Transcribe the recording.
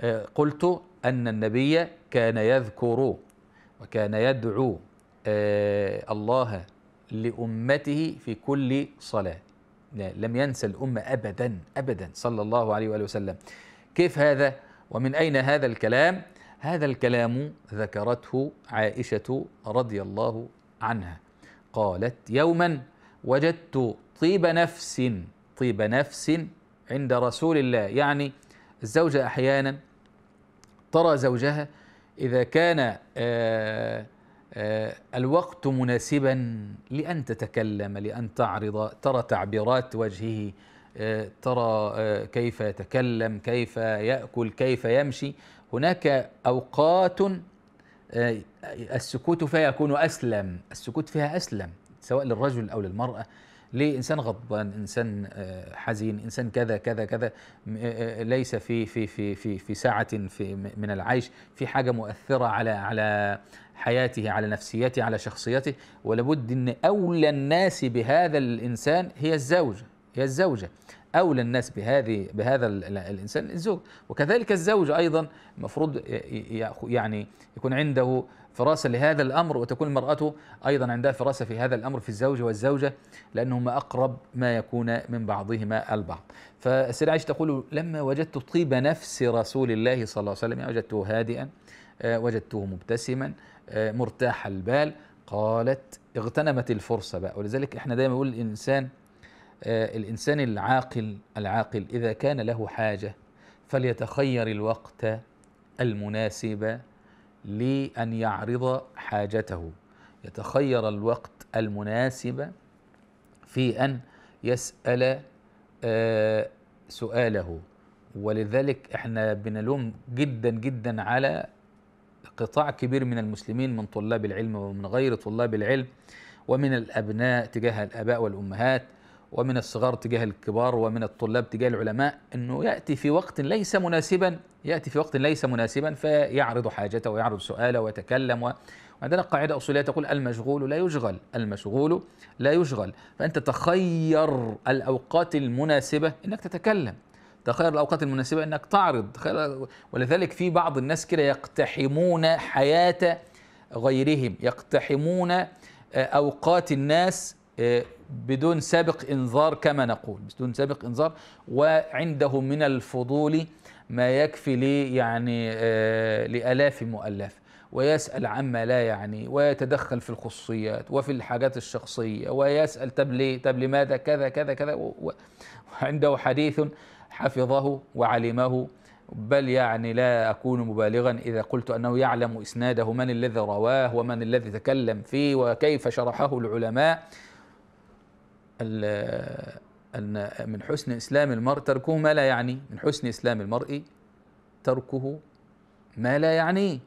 آه، قلت أن النبي كان يذكر وكان يدعو آه، الله لأمته في كل صلاة لم ينسى الأمة أبدا أبدا صلى الله عليه وآله وسلم كيف هذا ومن أين هذا الكلام هذا الكلام ذكرته عائشة رضي الله عنها قالت يوما وجدت طيب نفس طيب نفس عند رسول الله يعني الزوجة أحيانا ترى زوجها إذا كان آه، آه، الوقت مناسبا لأن تتكلم لأن تعرض ترى تعبيرات وجهه آه، ترى كيف يتكلم كيف يأكل كيف يمشي هناك أوقات السكوت فيها يكون أسلم السكوت فيها أسلم سواء للرجل أو للمرأة ليه انسان غضبان انسان آه، حزين انسان كذا كذا كذا آه، آه، ليس في في في في في سعه في من العيش في حاجه مؤثره على على حياته على نفسيته على شخصيته ولابد ان اولى الناس بهذا الانسان هي الزوجه هي الزوجه اولى الناس بهذه بهذا الانسان الزوج وكذلك الزوج ايضا المفروض يعني يكون عنده فراسة لهذا الأمر وتكون المرأة أيضا عندها فراسة في هذا الأمر في الزوج والزوجة لأنهما أقرب ما يكون من بعضهما البعض فالسيدة عائشة تقول لما وجدت طيب نفس رسول الله صلى الله عليه وسلم يعني وجدته هادئا آه، وجدته مبتسما آه، مرتاح البال قالت اغتنمت الفرصة بقى ولذلك احنا دايما نقول الإنسان آه، الإنسان العاقل العاقل إذا كان له حاجة فليتخير الوقت المناسب لأن يعرض حاجته يتخير الوقت المناسب في أن يسأل آه، سؤاله ولذلك احنا بنلوم جدا جدا على قطاع كبير من المسلمين من طلاب العلم ومن غير طلاب العلم ومن الأبناء تجاه الآباء والأمهات ومن الصغار تجاه الكبار ومن الطلاب تجاه العلماء انه ياتي في وقت ليس مناسبا ياتي في وقت ليس مناسبا فيعرض حاجته ويعرض سؤاله ويتكلم و... وعندنا قاعده اصوليه تقول المشغول لا يشغل المشغول لا يشغل فانت تخير الاوقات المناسبه انك تتكلم تخير الاوقات المناسبه انك تعرض ولذلك في بعض الناس كده يقتحمون حياه غيرهم يقتحمون آه، اوقات الناس آه، بدون سابق انذار كما نقول بدون سابق انذار وعنده من الفضول ما يكفي لي يعني آه، لالاف مؤلف ويسال عما لا يعني ويتدخل في الخصوصيات وفي الحاجات الشخصيه ويسال طب ليه طب لماذا كذا كذا كذا وعنده حديث حفظه وعلمه بل يعني لا أكون مبالغا إذا قلت أنه يعلم إسناده من الذي رواه ومن الذي تكلم فيه وكيف شرحه العلماء أن من حسن إسلام المرء تركه ما لا يعني من حسن إسلام المرء تركه ما لا يعنيه